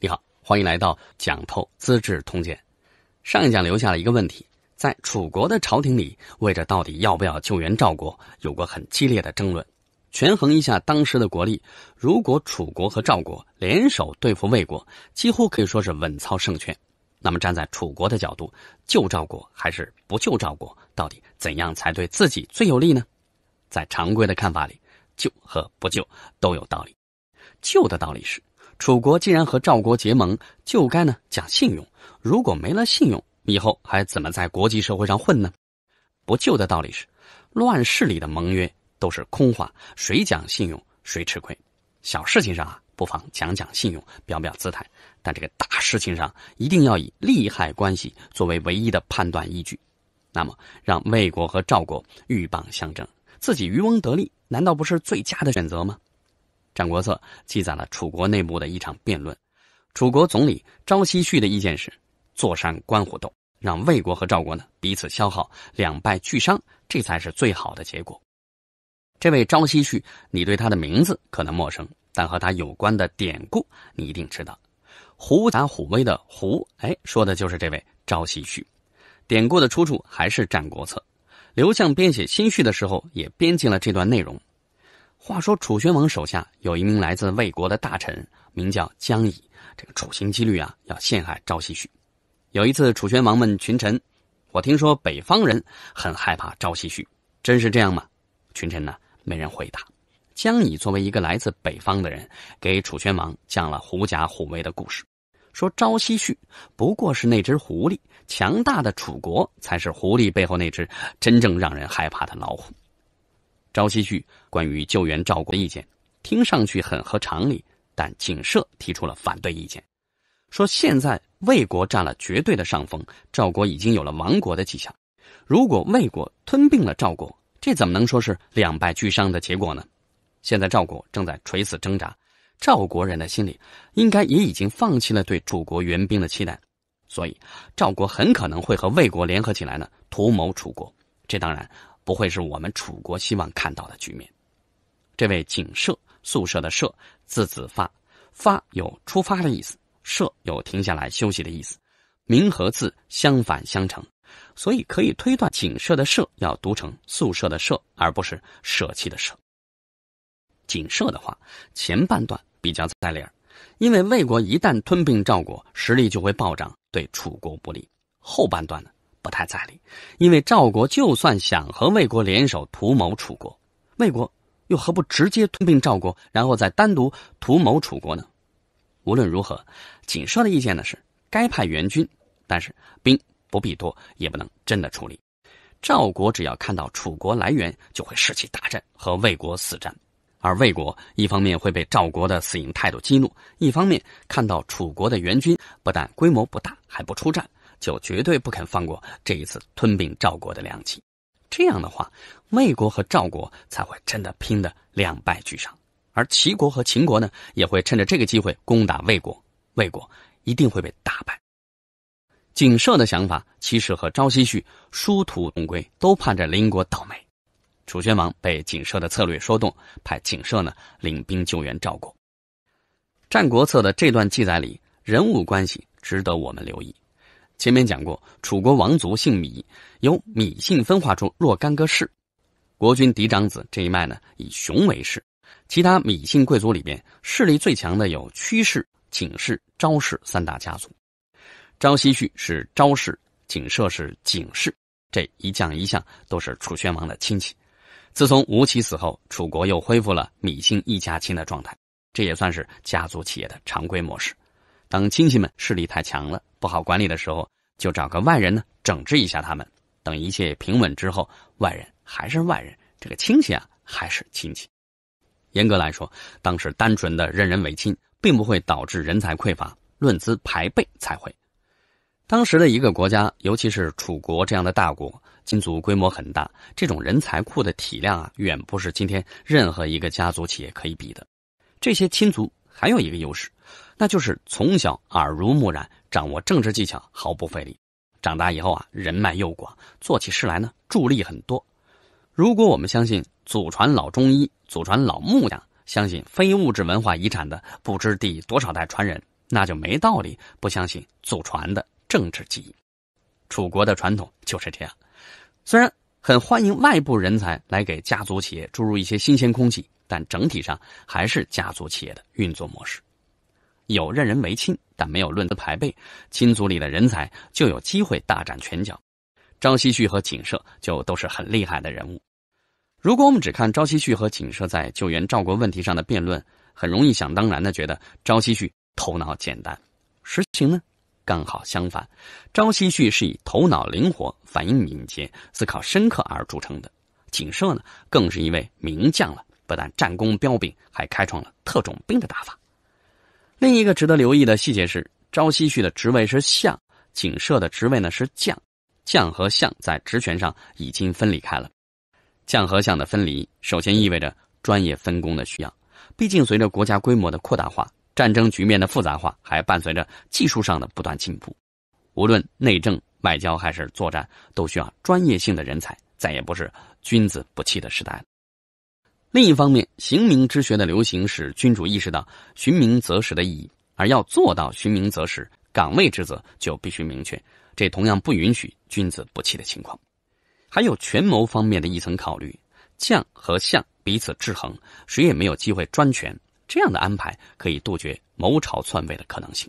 你好，欢迎来到讲透《资治通鉴》。上一讲留下了一个问题：在楚国的朝廷里，为着到底要不要救援赵国，有过很激烈的争论。权衡一下当时的国力，如果楚国和赵国联手对付魏国，几乎可以说是稳操胜券。那么，站在楚国的角度，救赵国还是不救赵国，到底怎样才对自己最有利呢？在常规的看法里，救和不救都有道理。旧的道理是，楚国既然和赵国结盟，就该呢讲信用。如果没了信用，以后还怎么在国际社会上混呢？不旧的道理是，乱世里的盟约都是空话，谁讲信用谁吃亏。小事情上啊，不妨讲讲信用，表表姿态；但这个大事情上，一定要以利害关系作为唯一的判断依据。那么，让魏国和赵国鹬蚌相争，自己渔翁得利，难道不是最佳的选择吗？《战国策》记载了楚国内部的一场辩论，楚国总理朝夕恤的意见是“坐山观虎斗”，让魏国和赵国呢彼此消耗，两败俱伤，这才是最好的结果。这位朝夕恤，你对他的名字可能陌生，但和他有关的典故你一定知道，“狐假虎威”的“狐”哎，说的就是这位朝夕恤。典故的出处还是《战国策》，刘向编写新序的时候也编进了这段内容。话说楚宣王手下有一名来自魏国的大臣，名叫江乙。这个处心积虑啊，要陷害赵奚旭。有一次，楚宣王问群臣：“我听说北方人很害怕赵奚旭，真是这样吗？”群臣呢，没人回答。江乙作为一个来自北方的人，给楚宣王讲了狐假虎威的故事，说赵奚旭不过是那只狐狸，强大的楚国才是狐狸背后那只真正让人害怕的老虎。朝夕旭关于救援赵国的意见，听上去很合常理，但景社提出了反对意见，说现在魏国占了绝对的上风，赵国已经有了亡国的迹象。如果魏国吞并了赵国，这怎么能说是两败俱伤的结果呢？现在赵国正在垂死挣扎，赵国人的心里应该也已经放弃了对楚国援兵的期待，所以赵国很可能会和魏国联合起来呢，图谋楚国。这当然。不会是我们楚国希望看到的局面。这位景舍宿舍的舍字子发发有出发的意思，舍有停下来休息的意思，名和字相反相成，所以可以推断景舍的舍要读成宿舍的舍，而不是舍弃的舍。景舍的话，前半段比较在理儿，因为魏国一旦吞并赵国，实力就会暴涨，对楚国不利。后半段呢？不太在理，因为赵国就算想和魏国联手图谋楚国，魏国又何不直接吞并赵国，然后再单独图谋楚国呢？无论如何，景说的意见呢是该派援军，但是兵不必多，也不能真的处理。赵国只要看到楚国来援，就会士气大振，和魏国死战；而魏国一方面会被赵国的死硬态度激怒，一方面看到楚国的援军不但规模不大，还不出战。就绝对不肯放过这一次吞并赵国的良机，这样的话，魏国和赵国才会真的拼得两败俱伤，而齐国和秦国呢，也会趁着这个机会攻打魏国，魏国一定会被打败。景舍的想法，其实和朝夕旭殊途同归，都盼着邻国倒霉。楚宣王被景舍的策略说动，派景舍呢领兵救援赵国。《战国策》的这段记载里，人物关系值得我们留意。前面讲过，楚国王族姓芈，由芈姓分化出若干个氏。国君嫡长子这一脉呢，以熊为氏；其他芈姓贵族里边势力最强的有屈氏、景氏、昭氏三大家族。昭奚恤是昭氏，景社是景氏，这一将一相都是楚宣王的亲戚。自从吴起死后，楚国又恢复了芈姓一家亲的状态，这也算是家族企业的常规模式。当亲戚们势力太强了，不好管理的时候，就找个外人呢整治一下他们。等一切平稳之后，外人还是外人，这个亲戚啊还是亲戚。严格来说，当时单纯的任人唯亲，并不会导致人才匮乏，论资排辈才会。当时的一个国家，尤其是楚国这样的大国，金族规模很大，这种人才库的体量啊，远不是今天任何一个家族企业可以比的。这些亲族还有一个优势。那就是从小耳濡目染，掌握政治技巧毫不费力。长大以后啊，人脉又广，做起事来呢助力很多。如果我们相信祖传老中医、祖传老木匠，相信非物质文化遗产的不知第多少代传人，那就没道理不相信祖传的政治技艺。楚国的传统就是这样。虽然很欢迎外部人才来给家族企业注入一些新鲜空气，但整体上还是家族企业的运作模式。有任人唯亲，但没有论资排辈，亲族里的人才就有机会大展拳脚。朝夕旭和景社就都是很厉害的人物。如果我们只看朝夕旭和景社在救援赵国问题上的辩论，很容易想当然的觉得朝夕旭头脑简单。实情呢，刚好相反，朝夕旭是以头脑灵活、反应敏捷、思考深刻而著称的。景社呢，更是一位名将了，不但战功彪炳，还开创了特种兵的打法。另一个值得留意的细节是，朝夕恤的职位是相，景社的职位呢是将，将和相在职权上已经分离开了。将和相的分离，首先意味着专业分工的需要。毕竟，随着国家规模的扩大化，战争局面的复杂化，还伴随着技术上的不断进步，无论内政、外交还是作战，都需要专业性的人才，再也不是君子不器的时代了。另一方面，行名之学的流行使君主意识到“寻名择实”的意义，而要做到“寻名择实”，岗位职责就必须明确，这同样不允许君子不弃的情况。还有权谋方面的一层考虑：将和相彼此制衡，谁也没有机会专权。这样的安排可以杜绝谋朝篡位的可能性。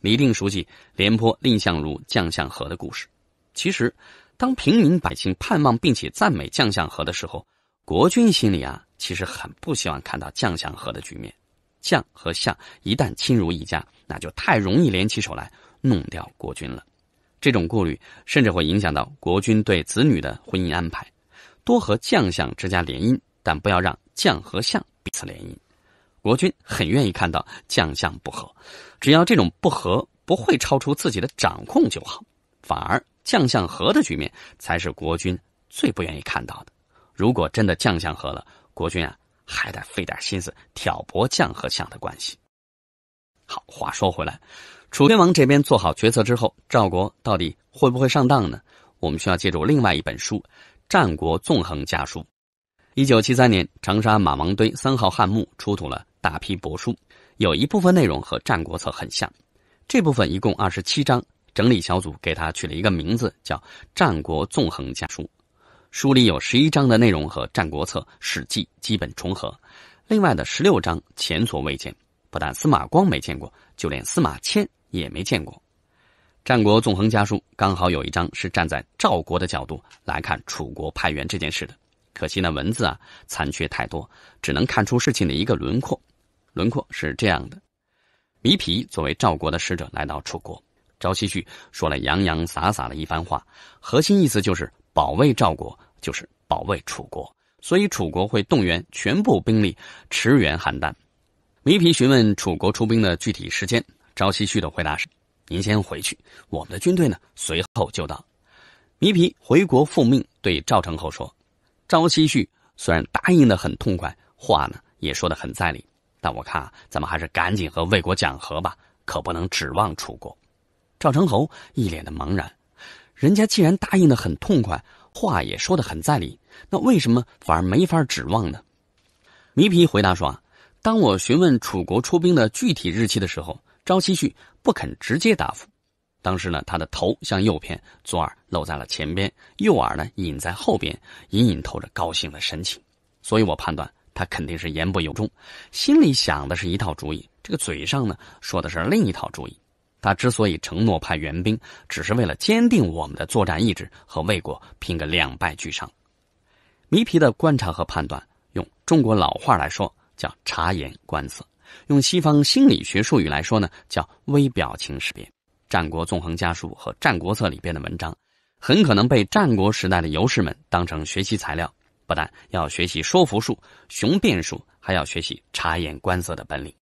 你一定熟悉廉颇、蔺相如、将相和的故事。其实，当平民百姓盼望并且赞美将相和的时候。国君心里啊，其实很不希望看到将相和的局面，将和相一旦亲如一家，那就太容易联起手来弄掉国君了。这种顾虑甚至会影响到国君对子女的婚姻安排，多和将相之家联姻，但不要让将和相彼此联姻。国君很愿意看到将相不和，只要这种不和不会超出自己的掌控就好。反而将相和的局面才是国君最不愿意看到的。如果真的将相和了，国君啊还得费点心思挑拨将和相的关系。好，话说回来，楚宣王这边做好决策之后，赵国到底会不会上当呢？我们需要借助另外一本书《战国纵横家书》。一九七三年，长沙马王堆三号汉墓出土了大批帛书，有一部分内容和《战国策》很像。这部分一共二十七章，整理小组给他取了一个名字，叫《战国纵横家书》。书里有十一章的内容和《战国策》《史记》基本重合，另外的十六章前所未见，不但司马光没见过，就连司马迁也没见过。《战国纵横家书》刚好有一章是站在赵国的角度来看楚国派员这件事的，可惜那文字啊残缺太多，只能看出事情的一个轮廓。轮廓是这样的：糜皮作为赵国的使者来到楚国，赵西旭说了洋洋洒洒的一番话，核心意思就是。保卫赵国就是保卫楚国，所以楚国会动员全部兵力驰援邯郸。糜皮询问楚国出兵的具体时间，赵奚旭的回答是：“您先回去，我们的军队呢，随后就到。”糜皮回国复命对赵成侯说：“赵奚旭虽然答应的很痛快，话呢也说的很在理，但我看咱们还是赶紧和魏国讲和吧，可不能指望楚国。”赵成侯一脸的茫然。人家既然答应的很痛快，话也说的很在理，那为什么反而没法指望呢？迷皮回答说：“啊，当我询问楚国出兵的具体日期的时候，赵奚旭不肯直接答复。当时呢，他的头向右偏，左耳露在了前边，右耳呢隐在后边，隐隐透着高兴的神情。所以我判断他肯定是言不由衷，心里想的是一套主意，这个嘴上呢说的是另一套主意。”他之所以承诺派援兵，只是为了坚定我们的作战意志，和魏国拼个两败俱伤。糜皮的观察和判断，用中国老话来说叫察言观色，用西方心理学术语来说呢，叫微表情识别。战国纵横家书和《战国策》里边的文章，很可能被战国时代的游士们当成学习材料，不但要学习说服术、雄辩术，还要学习察言观色的本领。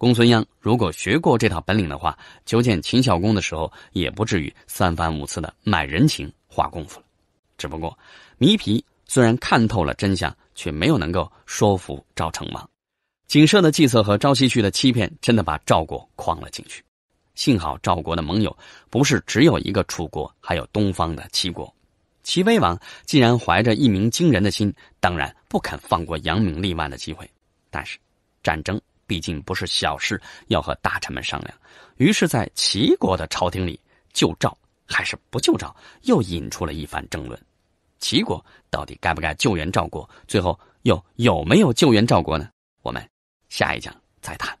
公孙鞅如果学过这套本领的话，求见秦孝公的时候也不至于三番五次的卖人情、花功夫了。只不过，糜皮虽然看透了真相，却没有能够说服赵成王。景舍的计策和朝夕旭的欺骗，真的把赵国框了进去。幸好赵国的盟友不是只有一个楚国，还有东方的齐国。齐威王既然怀着一鸣惊人的心，当然不肯放过扬名立万的机会。但是，战争。毕竟不是小事，要和大臣们商量。于是，在齐国的朝廷里，救赵还是不救赵，又引出了一番争论。齐国到底该不该救援赵国？最后又有没有救援赵国呢？我们下一讲再谈。